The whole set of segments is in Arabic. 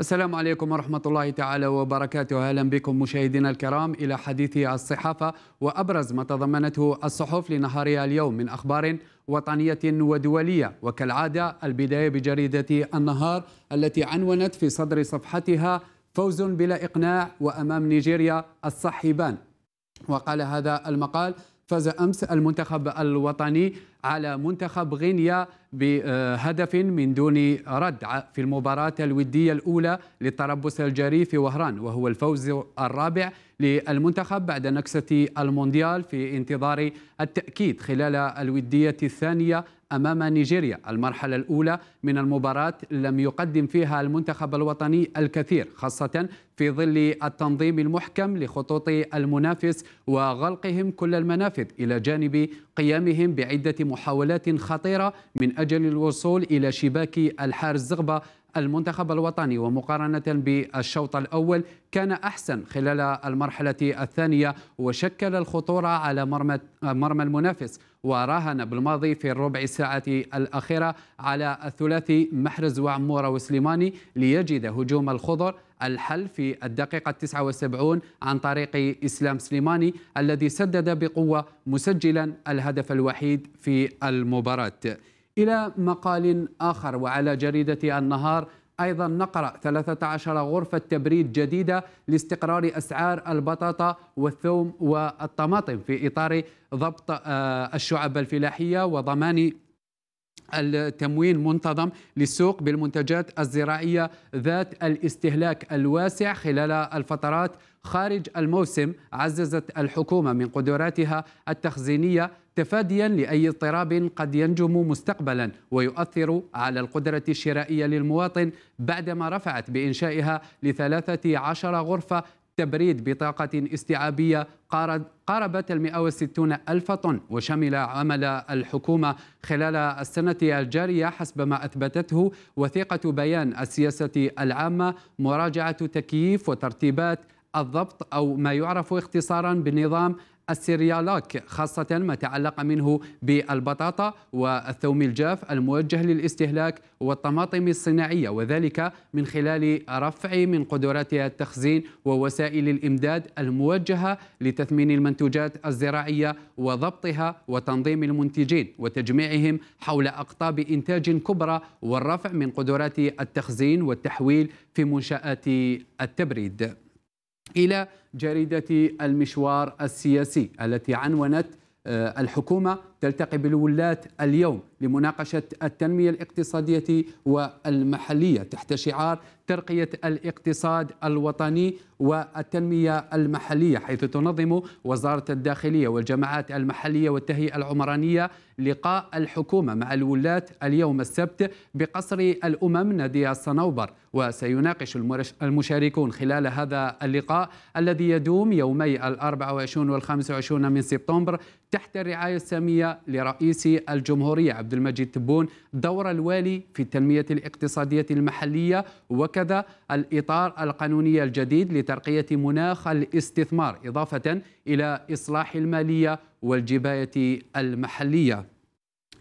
السلام عليكم ورحمة الله تعالى وبركاته أهلا بكم مشاهدينا الكرام إلى حديث الصحافة وأبرز ما تضمنته الصحف لنهارها اليوم من أخبار وطنية ودولية وكالعادة البداية بجريدة النهار التي عنونت في صدر صفحتها فوز بلا إقناع وأمام نيجيريا الصحيبان وقال هذا المقال فاز أمس المنتخب الوطني على منتخب غينيا بهدف من دون رد في المباراة الودية الأولى للتربص الجاري في وهران وهو الفوز الرابع للمنتخب بعد نكسة المونديال في انتظار التأكيد خلال الودية الثانية أمام نيجيريا المرحلة الأولى من المباراة لم يقدم فيها المنتخب الوطني الكثير خاصة في ظل التنظيم المحكم لخطوط المنافس وغلقهم كل المنافذ إلى جانب قيامهم بعدة محاولات خطيرة من أجل الوصول إلى شباك الحارس الزغبة المنتخب الوطني ومقارنة بالشوط الأول كان أحسن خلال المرحلة الثانية وشكل الخطورة على مرمى, مرمى المنافس وراهن بالماضي في الربع ساعة الأخيرة على الثلاثي محرز وعمورة وسليماني ليجد هجوم الخضر الحل في الدقيقة 79 عن طريق إسلام سليماني الذي سدد بقوة مسجلا الهدف الوحيد في المباراة إلى مقال آخر وعلى جريدة النهار أيضا نقرأ 13 غرفة تبريد جديدة لاستقرار أسعار البطاطا والثوم والطماطم في إطار ضبط آه، الشعب الفلاحية وضمان التموين منتظم للسوق بالمنتجات الزراعيه ذات الاستهلاك الواسع خلال الفترات خارج الموسم عززت الحكومه من قدراتها التخزينيه تفاديا لاي اضطراب قد ينجم مستقبلا ويؤثر على القدره الشرائيه للمواطن بعدما رفعت بانشائها لثلاثه عشر غرفه تبريد بطاقة استيعابية قاربت ال 160 ألف طن وشمل عمل الحكومة خلال السنة الجارية حسب ما أثبتته وثيقة بيان السياسة العامة مراجعة تكييف وترتيبات الضبط أو ما يعرف اختصارا بالنظام السريالاك خاصة ما تعلق منه بالبطاطا والثوم الجاف الموجه للاستهلاك والطماطم الصناعية وذلك من خلال رفع من قدراتها التخزين ووسائل الإمداد الموجهة لتثمين المنتوجات الزراعية وضبطها وتنظيم المنتجين وتجميعهم حول أقطاب إنتاج كبرى والرفع من قدرات التخزين والتحويل في منشآت التبريد إلى جريدة المشوار السياسي التي عنونت آه، الحكومة تلتقي بالولاة اليوم لمناقشة التنمية الاقتصادية والمحلية تحت شعار ترقية الاقتصاد الوطني والتنمية المحلية حيث تنظم وزارة الداخلية والجماعات المحلية والتهيئة العمرانية لقاء الحكومة مع الولاة اليوم السبت بقصر الأمم نادي الصنوبر وسيناقش المشاركون خلال هذا اللقاء الذي يدوم يومي ال 24 وال 25 من سبتمبر تحت الرعاية السامية لرئيس الجمهورية عبد المجيد تبون دور الوالي في التنمية الاقتصادية المحلية وكذا الإطار القانوني الجديد لترقية مناخ الاستثمار إضافة إلى إصلاح المالية والجباية المحلية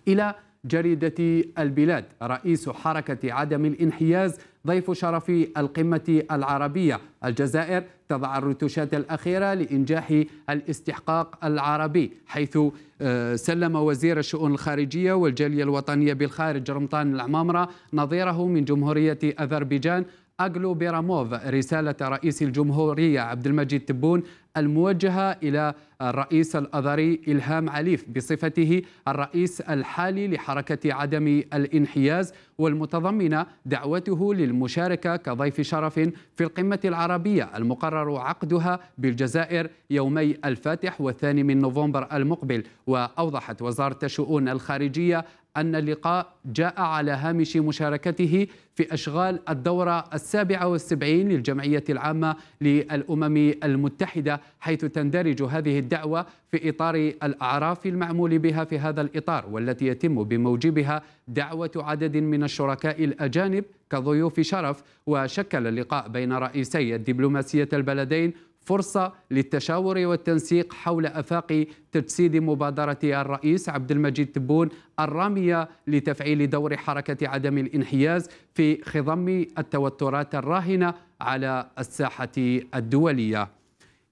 إلى جريدة البلاد رئيس حركة عدم الانحياز ضيف شرف القمة العربية الجزائر تضع الرتوشات الأخيرة لإنجاح الاستحقاق العربي حيث آه، سلم وزير الشؤون الخارجية والجالية الوطنية بالخارج رمطان العمامرة نظيره من جمهورية أذربيجان أغلو بيراموف رسالة رئيس الجمهورية عبد المجيد تبون الموجهة إلى الرئيس الأذري إلهام عليف بصفته الرئيس الحالي لحركة عدم الانحياز والمتضمنة دعوته للمشاركة كضيف شرف في القمة العربية المقرر عقدها بالجزائر يومي الفاتح والثاني من نوفمبر المقبل وأوضحت وزارة الشؤون الخارجية أن اللقاء جاء على هامش مشاركته في أشغال الدورة السابعة والسبعين للجمعية العامة للأمم المتحدة حيث تندرج هذه الدعوة في إطار الأعراف المعمول بها في هذا الإطار والتي يتم بموجبها دعوة عدد من الشركاء الأجانب كضيوف شرف وشكل اللقاء بين رئيسي الدبلوماسية البلدين فرصة للتشاور والتنسيق حول أفاق تجسيد مبادرة الرئيس عبد المجيد تبون الرامية لتفعيل دور حركة عدم الانحياز في خضم التوترات الراهنة على الساحة الدولية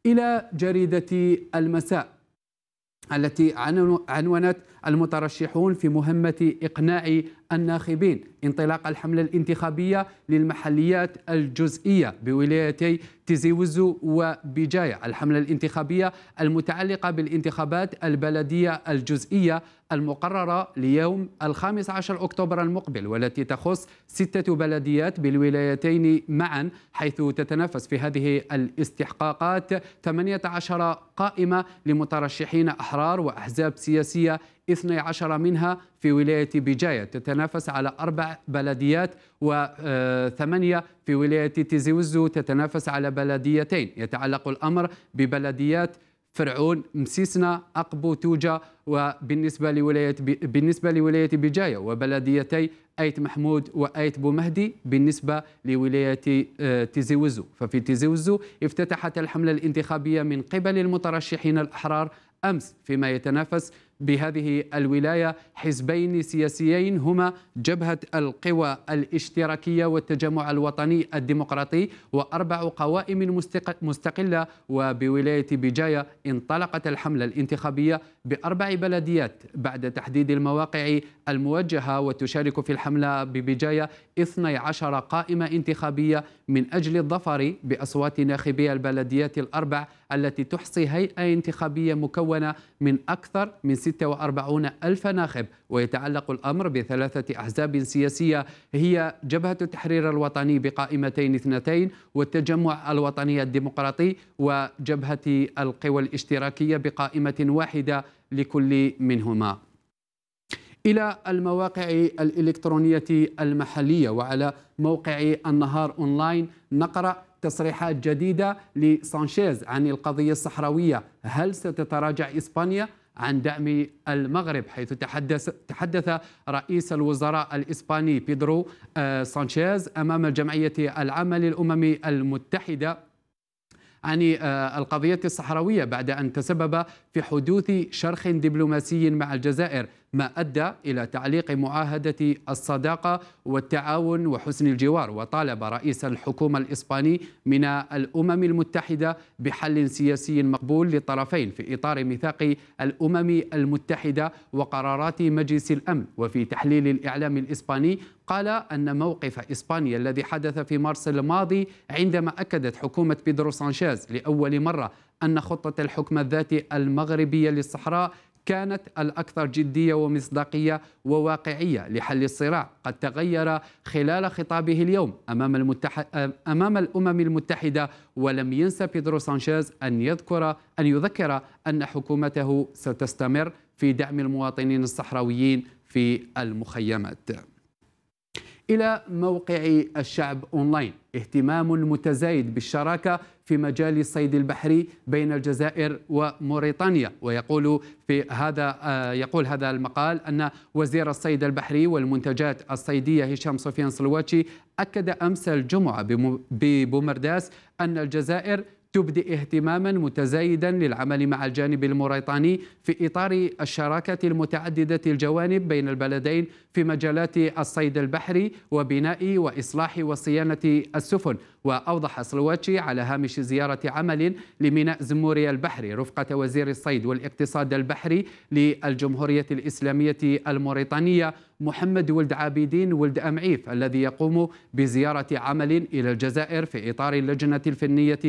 إلى جريدة المساء التي عنونت المترشحون في مهمة إقناع الناخبين انطلاق الحملة الانتخابية للمحليات الجزئية بولايتي تيزي وزو وبجاية الحملة الانتخابية المتعلقة بالانتخابات البلدية الجزئية المقررة ليوم الخامس عشر أكتوبر المقبل والتي تخص ستة بلديات بالولايتين معا حيث تتنافس في هذه الاستحقاقات 18 قائمة لمترشحين أحرار وأحزاب سياسية 12 منها في ولاية بجاية تتنافس على أربع بلديات وثمانية آه، في ولاية تيزي وزو تتنافس على بلديتين يتعلق الأمر ببلديات فرعون مسيسنا أقبو توجا وبالنسبة لولاية بالنسبة لولاية بجاية وبلديتي أيت محمود وأيت بومهدي بالنسبة لولاية آه، تيزي وزو ففي تيزي وزو افتتحت الحملة الانتخابية من قبل المترشحين الأحرار أمس فيما يتنافس بهذه الولايه حزبين سياسيين هما جبهه القوى الاشتراكيه والتجمع الوطني الديمقراطي واربع قوائم مستقله وبولايه بجايه انطلقت الحمله الانتخابيه باربع بلديات بعد تحديد المواقع الموجهة وتشارك في الحملة ببجاية 12 قائمة انتخابية من أجل الظفر بأصوات ناخبي البلديات الأربع التي تحصي هيئة انتخابية مكونة من أكثر من 46 ألف ناخب ويتعلق الأمر بثلاثة أحزاب سياسية هي جبهة التحرير الوطني بقائمتين اثنتين والتجمع الوطني الديمقراطي وجبهة القوى الاشتراكية بقائمة واحدة لكل منهما إلى المواقع الإلكترونية المحلية وعلى موقع النهار أونلاين نقرأ تصريحات جديدة لسانشيز عن القضية الصحراوية هل ستتراجع إسبانيا عن دعم المغرب حيث تحدث تحدث رئيس الوزراء الإسباني بيدرو آه، سانشيز أمام جمعية العامة للأمم المتحدة عن آه، القضية الصحراوية بعد أن تسبب في حدوث شرخ دبلوماسي مع الجزائر ما أدى إلى تعليق معاهدة الصداقة والتعاون وحسن الجوار وطالب رئيس الحكومة الإسباني من الأمم المتحدة بحل سياسي مقبول للطرفين في إطار ميثاق الأمم المتحدة وقرارات مجلس الأمن وفي تحليل الإعلام الإسباني قال أن موقف إسبانيا الذي حدث في مارس الماضي عندما أكدت حكومة بيدرو سانشيز لأول مرة أن خطة الحكم الذاتي المغربية للصحراء كانت الأكثر جدية ومصداقية وواقعية لحل الصراع قد تغير خلال خطابه اليوم أمام, المتح... أمام الأمم المتحدة ولم ينسى بيدرو سانشيز أن يذكر أن يذكر أن حكومته ستستمر في دعم المواطنين الصحراويين في المخيمات إلى موقع الشعب أونلاين اهتمام متزايد بالشراكة في مجال الصيد البحري بين الجزائر وموريتانيا ويقول في هذا آه، يقول هذا المقال أن وزير الصيد البحري والمنتجات الصيدية هشام سفيان صلواتشي أكد أمس الجمعة ببومرداس أن الجزائر تبدي اهتماما متزايدا للعمل مع الجانب الموريتاني في إطار الشراكة المتعددة الجوانب بين البلدين في مجالات الصيد البحري وبناء وإصلاح وصيانة السفن وأوضح سلواتشي على هامش زيارة عمل لميناء زموريا البحري رفقة وزير الصيد والاقتصاد البحري للجمهورية الإسلامية الموريتانية محمد ولد عابدين ولد أمعيف الذي يقوم بزيارة عمل إلى الجزائر في إطار اللجنة الفنية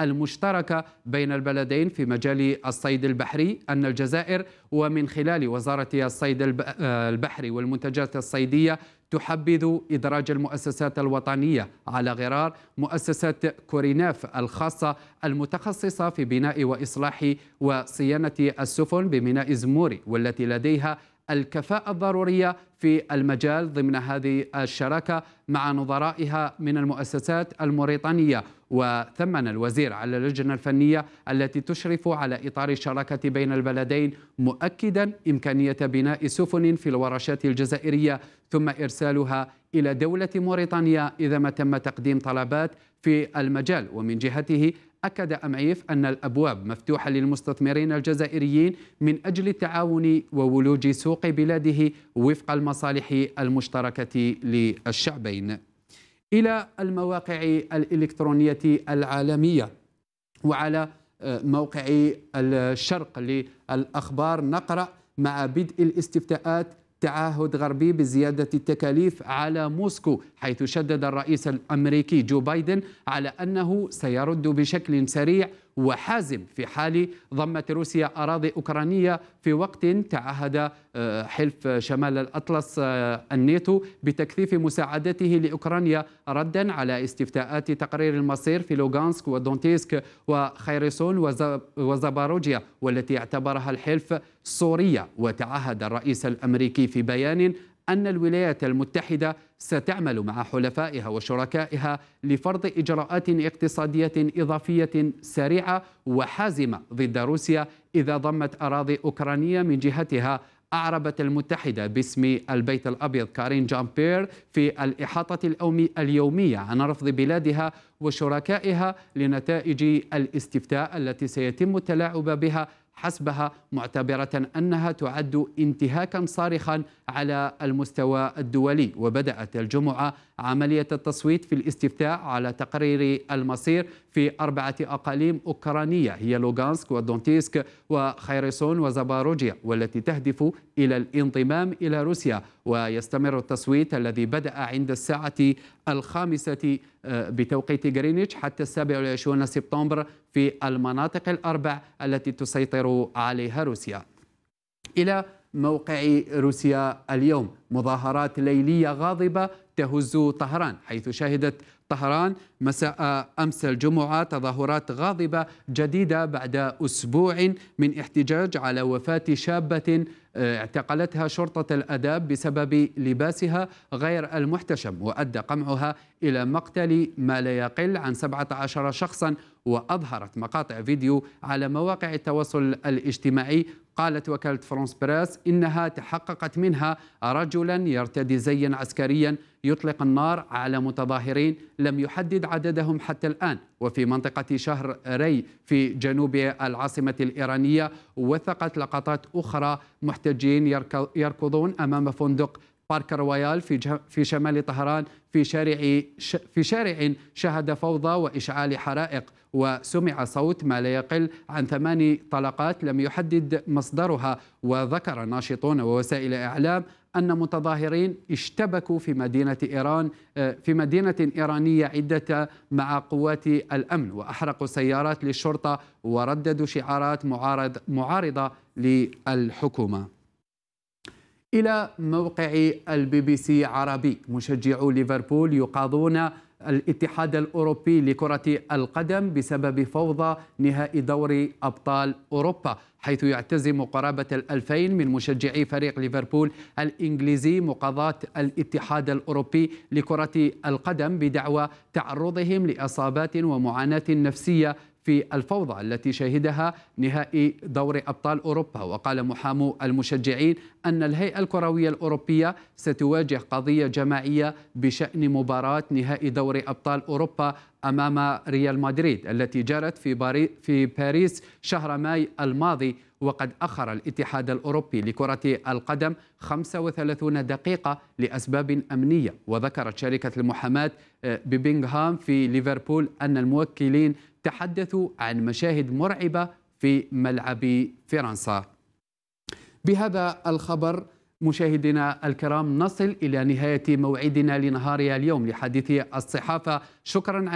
المشتركه بين البلدين في مجال الصيد البحري ان الجزائر ومن خلال وزاره الصيد آه، البحري والمنتجات الصيديه تحبذ إدراج المؤسسات الوطنية على غرار مؤسسة كوريناف الخاصة المتخصصة في بناء وإصلاح وصيانة السفن بميناء زموري والتي لديها الكفاءة الضرورية في المجال ضمن هذه الشراكة مع نظرائها من المؤسسات الموريطانية وثمن الوزير على اللجنة الفنية التي تشرف على إطار الشراكة بين البلدين مؤكدا إمكانية بناء سفن في الورشات الجزائرية ثم إرسالها إلى دولة موريتانيا إذا ما تم تقديم طلبات في المجال ومن جهته أكد أمعيف أن الأبواب مفتوحة للمستثمرين الجزائريين من أجل التعاون وولوج سوق بلاده وفق المصالح المشتركة للشعبين إلى المواقع الإلكترونية العالمية وعلى آه، موقع الشرق للأخبار نقرأ مع بدء الاستفتاءات تعهد غربي بزيادة التكاليف على موسكو حيث شدد الرئيس الأمريكي جو بايدن على أنه سيرد بشكل سريع وحازم في حال ضمت روسيا أراضي أوكرانية في وقت تعهد آه، حلف شمال الأطلس آه، الناتو بتكثيف مساعدته لأوكرانيا ردا على استفتاءات تقرير المصير في لوغانسك ودونتيسك وخيرسون وزاباروجيا والتي اعتبرها الحلف سورية وتعهد الرئيس الأمريكي في بيان أن الولايات المتحدة ستعمل مع حلفائها وشركائها لفرض إجراءات اقتصادية إضافية سريعة وحازمة ضد روسيا إذا ضمت أراضي أوكرانية من جهتها أعربت المتحدة باسم البيت الأبيض كارين جامبير في الإحاطة اليومية عن رفض بلادها وشركائها لنتائج الاستفتاء التي سيتم التلاعب بها حسبها معتبرة أنها تعد انتهاكا صارخا على المستوى الدولي وبدأت الجمعة عملية التصويت في الاستفتاء على تقرير المصير في أربعة أقاليم أوكرانية هي لوغانسك ودونتيسك وخيرسون وزاباروجيا والتي تهدف إلى الانضمام إلى روسيا ويستمر التصويت الذي بدأ عند الساعة الخامسة آه، بتوقيت غرينتش حتى السابع والعشرون سبتمبر في المناطق الأربع التي تسيطر عليها روسيا إلى موقع روسيا اليوم مظاهرات ليلية غاضبة تهز طهران حيث شهدت طهران مساء امس الجمعه تظاهرات غاضبه جديده بعد اسبوع من احتجاج على وفاه شابه آه، اعتقلتها شرطه الاداب بسبب لباسها غير المحتشم وادى قمعها الى مقتل ما لا يقل عن 17 شخصا واظهرت مقاطع فيديو على مواقع التواصل الاجتماعي قالت وكالة فرانس بريس إنها تحققت منها رجلا يرتدي زيا عسكريا يطلق النار على متظاهرين لم يحدد عددهم حتى الآن وفي منطقة شهر ري في جنوب العاصمة الإيرانية وثقت لقطات أخرى محتجين يركضون أمام فندق بارك رويال في في شمال طهران في شارع في شارع شهد فوضى واشعال حرائق وسمع صوت ما لا يقل عن ثماني طلقات لم يحدد مصدرها وذكر ناشطون ووسائل اعلام أن متظاهرين اشتبكوا في مدينة إيران آه، في مدينة إيرانية عدة مع قوات الأمن وأحرقوا سيارات للشرطة ورددوا شعارات معارض معارضة للحكومة إلى موقع البي بي سي عربي مشجعو ليفربول يقاضون الاتحاد الأوروبي لكرة القدم بسبب فوضى نهائي دوري أبطال أوروبا حيث يعتزم قرابة الألفين من مشجعي فريق ليفربول الإنجليزي مقاضاة الاتحاد الأوروبي لكرة القدم بدعوى تعرضهم لإصابات ومعاناة نفسية في الفوضى التي شهدها نهائي دوري ابطال اوروبا وقال محامو المشجعين ان الهيئه الكرويه الاوروبيه ستواجه قضيه جماعيه بشان مباراه نهائي دوري ابطال اوروبا امام ريال مدريد التي جرت في باري في باريس شهر ماي الماضي وقد اخر الاتحاد الاوروبي لكره القدم 35 دقيقه لاسباب امنيه وذكرت شركه المحاماه آه، ببينغهام في ليفربول ان الموكلين تحدثوا عن مشاهد مرعبة في ملعب فرنسا بهذا الخبر مشاهدينا الكرام نصل إلى نهاية موعدنا لنهار اليوم لحديث الصحافة شكرا